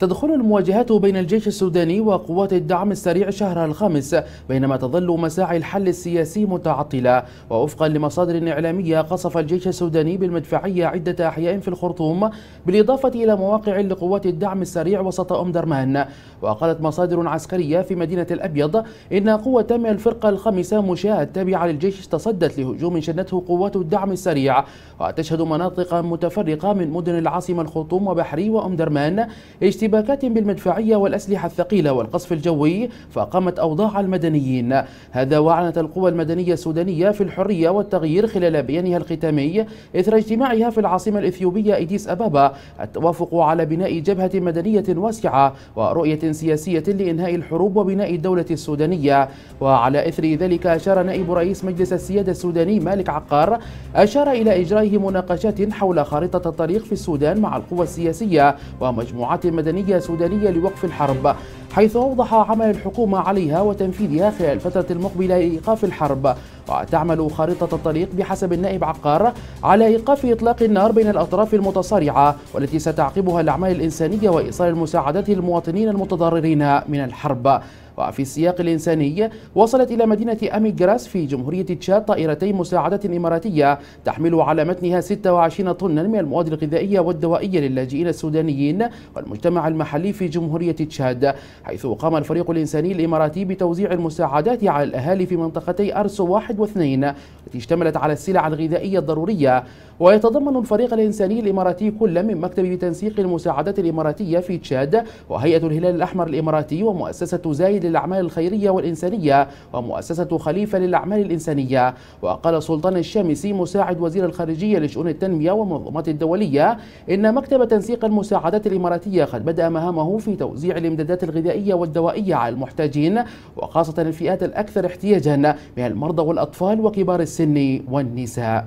تدخل المواجهات بين الجيش السوداني وقوات الدعم السريع شهر الخامس بينما تظل مساعي الحل السياسي متعطلة ووفقا لمصادر إعلامية قصف الجيش السوداني بالمدفعية عدة أحياء في الخرطوم بالإضافة إلى مواقع لقوات الدعم السريع وسط أم درمان وقالت مصادر عسكرية في مدينة الأبيض إن قوة من الفرقة الخامسة مشاة التابعة للجيش تصدت لهجوم شنته قوات الدعم السريع وتشهد مناطق متفرقة من مدن العاصمة الخرطوم وبحري وأم درمان اجتماع اشتباكات بالمدفعية والأسلحة الثقيلة والقصف الجوي فقامت أوضاع المدنيين هذا وأعلنت القوى المدنية السودانية في الحرية والتغيير خلال بيانها الختامي إثر اجتماعها في العاصمة الإثيوبية إديس أبابا التوافق على بناء جبهة مدنية واسعة ورؤية سياسية لإنهاء الحروب وبناء الدولة السودانية وعلى إثر ذلك أشار نائب رئيس مجلس السيادة السوداني مالك عقار أشار إلى إجرائه مناقشات حول خارطة الطريق في السودان مع القوى السياسية ومجموعات مدنية وطنية سودانية لوقف الحرب حيث أوضح عمل الحكومة عليها وتنفيذها خلال الفترة المقبلة لإيقاف الحرب وتعمل خارطة الطريق بحسب النائب عقار على إيقاف إطلاق النار بين الأطراف المتصارعة والتي ستعقبها الأعمال الإنسانية وإيصال المساعدات للمواطنين المتضررين من الحرب وفي السياق الإنساني وصلت إلى مدينة أميغراس في جمهورية تشاد طائرتي مساعدة إماراتية تحمل على متنها 26 طنا من المواد الغذائية والدوائية للاجئين السودانيين والمجتمع المحلي في جمهورية تشاد حيث قام الفريق الإنساني الإماراتي بتوزيع المساعدات على الأهالي في منطقتي أرس واحد واثنين التي اشتملت على السلع الغذائية الضرورية ويتضمن الفريق الإنساني الإماراتي كل من مكتب تنسيق المساعدات الإماراتية في تشاد وهيئة الهلال الأحمر الإماراتي ومؤسسة زايد للأعمال الخيرية والإنسانية ومؤسسة خليفة للأعمال الإنسانية وقال سلطان الشامسي مساعد وزير الخارجية لشؤون التنمية والمنظمات الدولية إن مكتب تنسيق المساعدات الإماراتية قد بدأ مهامه في توزيع الإمدادات الغذائية الغذائية والدوائية على المحتاجين وخاصة الفئات الأكثر احتياجا من المرضى والأطفال وكبار السن والنساء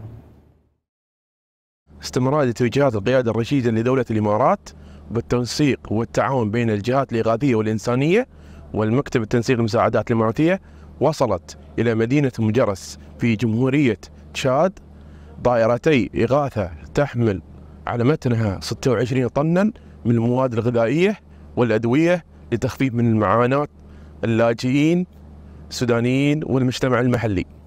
استمرار لتوجيهات القيادة الرشيدة لدولة الإمارات بالتنسيق والتعاون بين الجهات الإغاثية والإنسانية والمكتب التنسيق المساعدات الإماراتية وصلت إلى مدينة مجرس في جمهورية تشاد طائرتي إغاثة تحمل على متنها 26 طنا من المواد الغذائية والأدوية لتخفيف من معاناة اللاجئين السودانيين والمجتمع المحلي